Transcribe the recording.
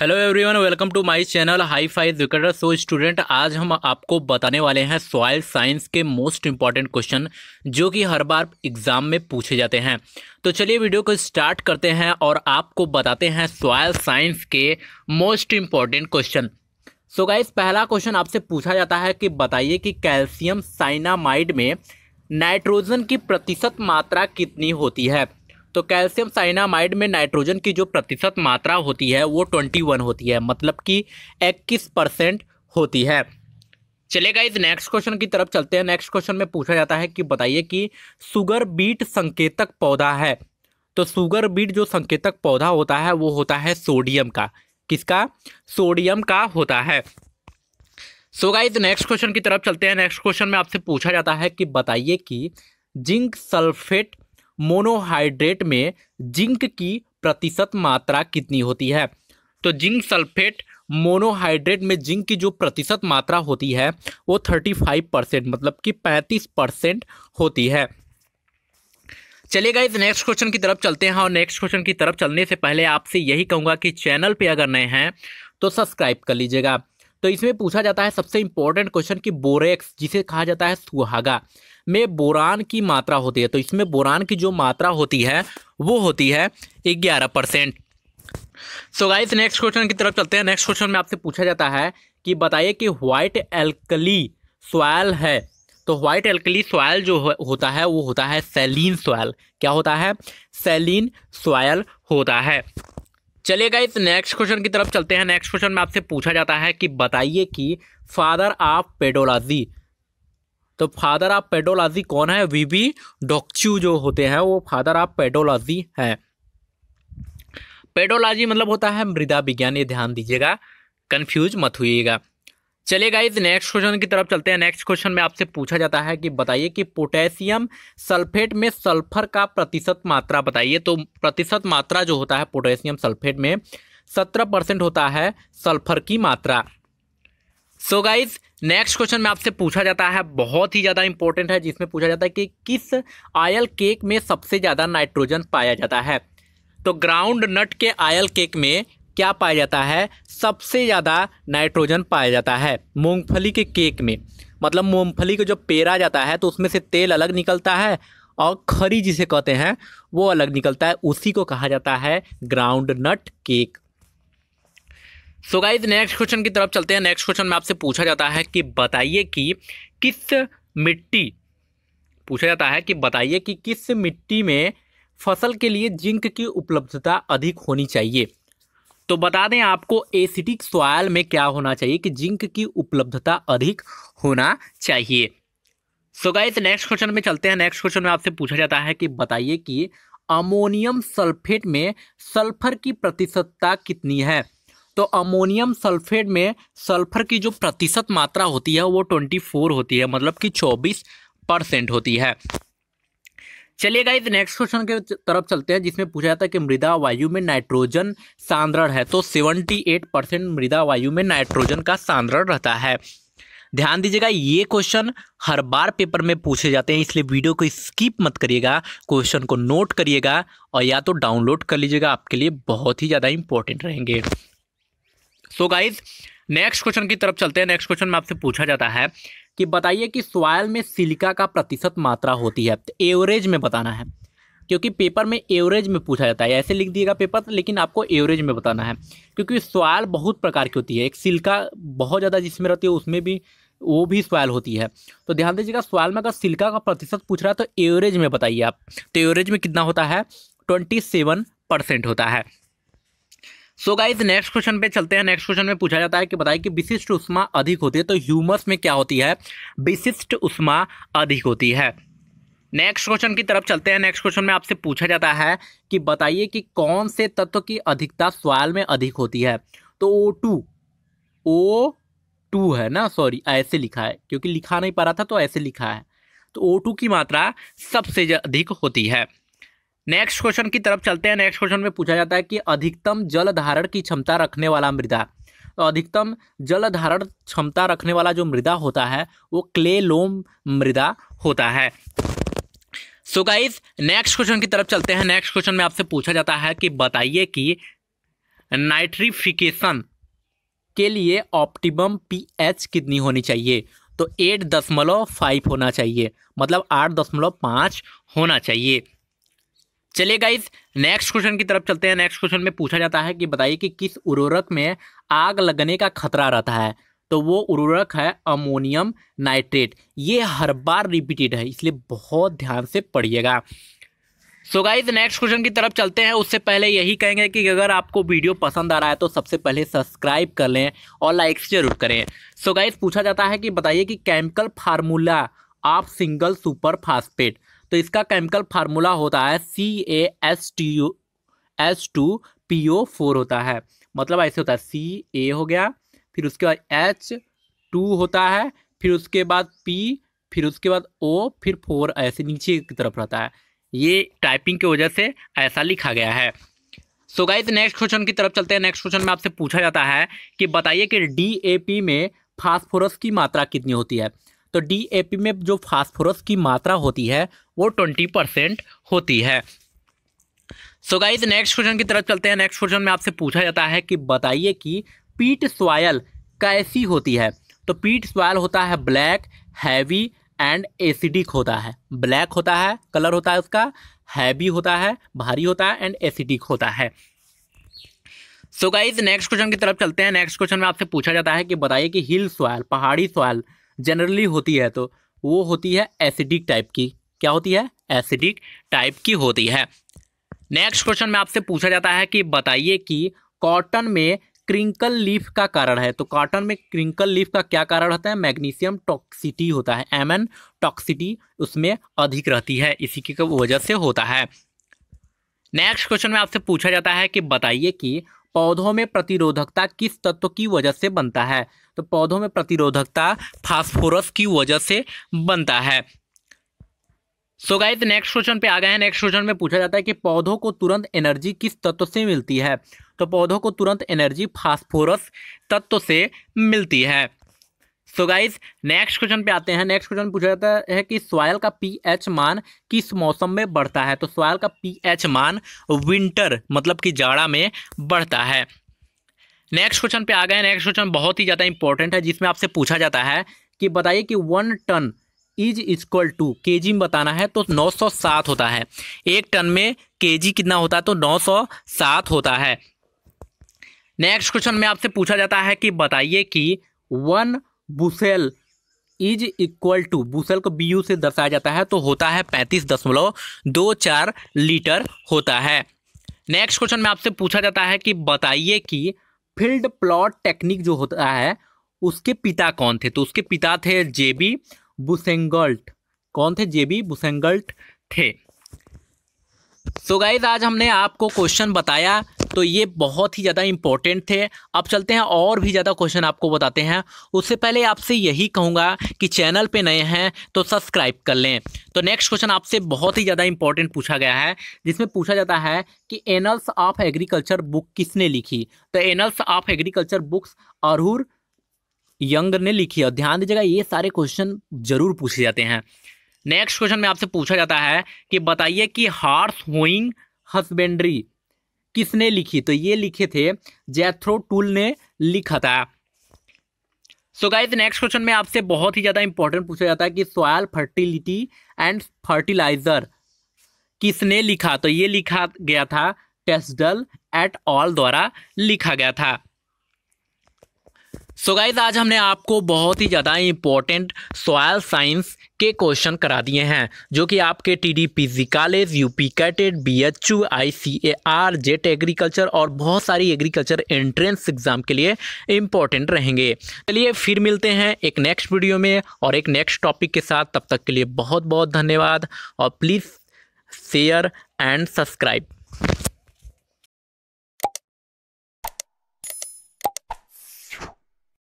hello everyone welcome to my channel hi fi educator so student आज हम आपको बताने वाले हैं सॉयल साइंस के मोस्ट इंपॉर्टेंट क्वेश्चन जो कि हर बार एग्जाम में पूछे जाते हैं तो चलिए वीडियो को स्टार्ट करते हैं और आपको बताते हैं सॉयल साइंस के most important question so guys पहला क्वेश्चन आपसे पूछा जाता है कि बताइए कि कैल्शियम साइनामाइड में नाइट्रोजन की प्रतिशत मात्रा कितनी होती है तो कैल्शियम साइनामाइड में नाइट्रोजन की जो प्रतिशत मात्रा होती है वो ट्वेंटी वन होती है मतलब कि इक्कीस परसेंट होती है चलेगा इस नेक्स्ट क्वेश्चन की तरफ चलते हैं नेक्स्ट क्वेश्चन में पूछा जाता है कि बताइए कि सुगर बीट संकेतक पौधा है तो सुगर बीट जो संकेतक पौधा होता है वो होता है सोडियम का किसका सोडियम का होता है सो गाइज नेक्स्ट क्वेश्चन की तरफ चलते हैं नेक्स्ट क्वेश्चन में आपसे पूछा जाता है कि बताइए कि जिंक सल्फेट मोनोहाइड्रेट में जिंक की प्रतिशत मात्रा कितनी होती है तो जिंक सल्फेट मोनोहाइड्रेट में जिंक की जो प्रतिशत मात्रा होती है वो थर्टी फाइव परसेंट मतलब कि पैंतीस परसेंट होती है चलिए गाइस नेक्स्ट क्वेश्चन की तरफ चलते हैं और नेक्स्ट क्वेश्चन की तरफ चलने से पहले आपसे यही कहूँगा कि चैनल पे अगर नए हैं तो सब्सक्राइब कर लीजिएगा तो इसमें पूछा जाता है सबसे इंपॉर्टेंट क्वेश्चन कि बोरेक्स जिसे कहा जाता है सुहागा में बोरान की मात्रा होती है तो इसमें बोरान की जो मात्रा होती है वो होती है ग्यारह percent so guys next question की तरफ चलते हैं नेक्स्ट क्वेश्चन में आपसे पूछा जाता है कि बताइए कि व्हाइट एल्कली सॉयल है तो व्हाइट एल्कली सॉयल जो होता है वो होता है सेलिन सॉयल क्या होता है सेलिन सॉयल होता है चलिए गाइस नेक्स्ट क्वेश्चन की तरफ चलते हैं नेक्स्ट क्वेश्चन में आपसे पूछा जाता है कि बताइए कि फादर ऑफ पेडोलॉजी तो फादर ऑफ पेडोलॉजी कौन है वीबी डॉक्च्यू जो होते हैं वो फादर ऑफ पेडोलॉजी है पेडोलॉजी मतलब होता है मृदा विज्ञान ये ध्यान दीजिएगा कन्फ्यूज मत होइएगा चलिए गाइज नेक्स्ट क्वेश्चन की तरफ चलते हैं नेक्स्ट क्वेश्चन में आपसे पूछा जाता है कि बताइए कि पोटेशियम सल्फेट में सल्फर का प्रतिशत मात्रा बताइए तो प्रतिशत मात्रा जो होता है पोटेशियम सल्फेट में सत्रह परसेंट होता है सल्फर की मात्रा सो गाइज नेक्स्ट क्वेश्चन में आपसे पूछा जाता है बहुत ही ज़्यादा इंपॉर्टेंट है जिसमें पूछा जाता है कि किस आयल केक में सबसे ज़्यादा नाइट्रोजन पाया जाता है तो ग्राउंड नट के आयल केक में क्या पाया जाता है सबसे ज़्यादा नाइट्रोजन पाया जाता है मूंगफली के केक में मतलब मूंगफली को जो पेरा जाता है तो उसमें से तेल अलग निकलता है और खरी जिसे कहते हैं वो अलग निकलता है उसी को कहा जाता है ground nut cake so guys next question की तरफ चलते हैं नेक्स्ट क्वेश्चन में आपसे पूछा जाता है कि बताइए कि किस मिट्टी पूछा जाता है कि बताइए कि किस मिट्टी में फसल के लिए जिंक की उपलब्धता अधिक होनी चाहिए तो बता दें आपको एसिडिक सॉयल में क्या होना चाहिए कि जिंक की उपलब्धता अधिक होना चाहिए सो गाइज नेक्स्ट क्वेश्चन में चलते हैं नेक्स्ट क्वेश्चन में आपसे पूछा जाता है कि बताइए कि अमोनियम सल्फेट में सल्फर की प्रतिशतता कितनी है तो अमोनियम सल्फेट में सल्फर की जो प्रतिशत मात्रा होती है वो ट्वेंटी फोर होती है मतलब कि चौबीस परसेंट होती है चलिए गाइस नेक्स्ट क्वेश्चन के तरफ चलते हैं जिसमें पूछा जाता है कि मृदा वायु में नाइट्रोजन सांद्रण है तो 78 परसेंट मृदा वायु में नाइट्रोजन का सांद्रण रहता है ध्यान दीजिएगा ये क्वेश्चन हर बार पेपर में पूछे जाते हैं इसलिए वीडियो को स्किप मत करिएगा क्वेश्चन को नोट करिएगा और या तो डाउनलोड कर लीजिएगा आपके लिए बहुत ही ज़्यादा इंपॉर्टेंट रहेंगे सो गाइज नेक्स्ट क्वेश्चन की तरफ चलते हैं नेक्स्ट क्वेश्चन में आपसे पूछा जाता है कि बताइए कि सॉयल में सिलिका का प्रतिशत मात्रा होती है एवरेज तो में बताना है क्योंकि पेपर में एवरेज में पूछा जाता है ऐसे लिख दिएगा पेपर लेकिन आपको एवरेज में बताना है क्योंकि सॉयल बहुत प्रकार की होती है एक सिल्का बहुत ज़्यादा जिसमें रहती है उसमें भी वो भी सॉयल होती है तो ध्यान दीजिएगा सॉयल में अगर सिल्का का प्रतिशत पूछ रहा है तो एवरेज में बताइए आप तो एवरेज में कितना होता है ट्वेंटी सेवन परसेंट होता है सो गाइज नेक्स्ट क्वेश्चन पे चलते हैं नेक्स्ट क्वेश्चन में पूछा जाता है कि बताइए कि विशिष्ट उष्मा अधिक होती है तो ह्यूमस में क्या होती है विशिष्ट उष्मा अधिक होती है नेक्स्ट क्वेश्चन की तरफ चलते हैं नेक्स्ट क्वेश्चन में आपसे पूछा जाता है कि बताइए कि कौन से तत्व की अधिकता सॉयल में अधिक होती है तो ओ टू ओ टू है ना सॉरी ऐसे लिखा है क्योंकि लिखा नहीं पा रहा था तो ऐसे लिखा है तो ओ टू की मात्रा सबसे अधिक होती है नेक्स्ट क्वेश्चन की तरफ चलते हैं नेक्स्ट क्वेश्चन में पूछा जाता है कि अधिकतम जल धारण की क्षमता रखने वाला मृदा तो अधिकतम जल धारण क्षमता रखने वाला जो मृदा होता है वो क्ले लोम मृदा होता है सो गाइज नेक्स्ट क्वेश्चन की तरफ चलते हैं नेक्स्ट क्वेश्चन में आपसे पूछा जाता है कि बताइए कि नाइट्रिफिकेशन के लिए ऑप्टिमम पीएच कितनी होनी चाहिए तो एट दशमलव फाइव होना चाहिए मतलब आठ दशमलव पाँच होना चाहिए चलिए गाइज नेक्स्ट क्वेश्चन की तरफ चलते हैं नेक्स्ट क्वेश्चन में पूछा जाता है कि बताइए कि किस उर्वरक में आग लगने का खतरा रहता है तो वो उर्वरक है अमोनियम नाइट्रेट ये हर बार रिपीटेड है इसलिए बहुत ध्यान से पढ़िएगा सो गाइज नेक्स्ट क्वेश्चन की तरफ चलते हैं उससे पहले यही कहेंगे कि अगर आपको वीडियो पसंद आ रहा है तो सबसे पहले सब्सक्राइब कर लें और लाइक जरूर करें सो so गाइज पूछा जाता है कि बताइए कि chemical formula of single super phosphate तो इसका केमिकल फार्मूला होता है C A S T U S two P O four होता है मतलब ऐसे होता है सी ए हो गया फिर उसके बाद एच टू होता है फिर उसके बाद पी फिर उसके बाद ओ फिर फोर ऐसे नीचे की तरफ रहता है ये टाइपिंग की वजह से ऐसा लिखा गया है सो गाइज नेक्स्ट क्वेश्चन की तरफ चलते हैं नेक्स्ट क्वेश्चन में आपसे पूछा जाता है कि बताइए कि पी में फास्फोरस की मात्रा कितनी होती है तो पी में जो फास्फोरस की मात्रा होती है वो ट्वेंटी परसेंट होती है सो गाइज नेक्स्ट क्वेश्चन की तरफ चलते हैं नेक्स्ट क्वेश्चन में आपसे पूछा जाता है कि बताइए कि पीट सॉयल कैसी होती है तो पीट सॉयल होता है ब्लैक हैवी एंड एसिडिक होता है ब्लैक होता है कलर होता है उसका हैवी होता है भारी होता है एंड एसिडिक होता है सो गाइज नेक्स्ट क्वेश्चन की तरफ चलते हैं नेक्स्ट क्वेश्चन में आपसे पूछा जाता है कि बताइए कि हिल सॉयल पहाड़ी सॉयल जनरली होती है तो वो होती है एसिडिक टाइप की क्या होती है एसिडिक टाइप की होती है नेक्स्ट क्वेश्चन में आपसे पूछा जाता है कि बताइए कि कॉटन में क्रिंकल लीफ का कारण है तो कॉटन में क्रिंकल लीफ का क्या कारण होता है मैग्नीशियम टॉक्सिटी होता है एमन टॉक्सिटी उसमें अधिक रहती है इसी की वजह से होता है नेक्स्ट क्वेश्चन में आपसे पूछा जाता है कि बताइए कि पौधों में प्रतिरोधकता किस तत्व की वजह से बनता है तो पौधों में प्रतिरोधकता फास्फोरस की वजह से बनता है सो गाइस नेक्स्ट क्वेश्चन पे आ गए हैं नेक्स्ट क्वेश्चन में पूछा जाता है कि पौधों को तुरंत एनर्जी किस तत्व से मिलती है तो पौधों को तुरंत एनर्जी फास्फोरस तत्व से मिलती है सो गाइस नेक्स्ट क्वेश्चन पे आते हैं नेक्स्ट क्वेश्चन पूछा जाता है कि सॉयल का पीएच मान किस मौसम में बढ़ता है तो सॉयल का पीएच मान विंटर मतलब कि जाड़ा में बढ़ता है नेक्स्ट क्वेश्चन पे आ गए नेक्स्ट क्वेश्चन बहुत ही ज़्यादा इंपॉर्टेंट है जिसमें आपसे पूछा जाता है कि बताइए कि one ton is equal to K G में बताना है तो 907 होता है एक टन में के जी कितना होता है तो 907 होता है नेक्स्ट क्वेश्चन में आपसे पूछा जाता है कि बताइए कि one bushel is equal to bushel को बी यू से दर्शाया जाता है तो होता है पैंतीस दशमलव दो चार लीटर होता है नेक्स्ट क्वेश्चन में आपसे पूछा जाता है कि बताइए कि फील्ड प्लॉट टेक्निक जो होता है उसके पिता कौन थे तो उसके पिता थे जेबी बुसेंगल्ट कौन थे जेबी बुसेंगल्ट थे सो so गाइज आज हमने आपको क्वेश्चन बताया तो ये बहुत ही ज़्यादा इंपॉर्टेंट थे अब चलते हैं और भी ज़्यादा क्वेश्चन आपको बताते हैं उससे पहले आपसे यही कहूँगा कि चैनल पे नए हैं तो सब्सक्राइब कर लें तो नेक्स्ट क्वेश्चन आपसे बहुत ही ज़्यादा इंपॉर्टेंट पूछा गया है जिसमें पूछा जाता है कि एनल्स ऑफ एग्रीकल्चर बुक किसने लिखी तो एनल्स ऑफ एग्रीकल्चर बुक्स अरूर यंग ने लिखी है ध्यान दीजिएगा ये सारे क्वेश्चन जरूर पूछे जाते हैं नेक्स्ट क्वेश्चन में आपसे पूछा जाता है कि बताइए कि हार्स होइंग हस्बेंड्री किसने लिखी तो ये लिखे थे जैथ्रो टूल ने लिखा था सो गाइज नेक्स्ट क्वेश्चन में आपसे बहुत ही ज़्यादा इंपॉर्टेंट पूछा जाता है कि सॉयल फर्टिलिटी एंड फर्टिलाइजर किसने लिखा तो ये लिखा गया था टेस्डल एट ऑल द्वारा लिखा गया था सो so गाइज आज हमने आपको बहुत ही ज़्यादा इम्पोर्टेंट सॉयल साइंस के क्वेश्चन करा दिए हैं जो कि आपके T D P G college U P CATET B H U I C A R JET agriculture और बहुत सारी एग्रीकल्चर एंट्रेंस एग्ज़ाम के लिए इम्पोर्टेंट रहेंगे चलिए फिर मिलते हैं एक नेक्स्ट वीडियो में और एक नेक्स्ट टॉपिक के साथ तब तक के लिए बहुत बहुत धन्यवाद और प्लीज़ शेयर एंड सब्सक्राइब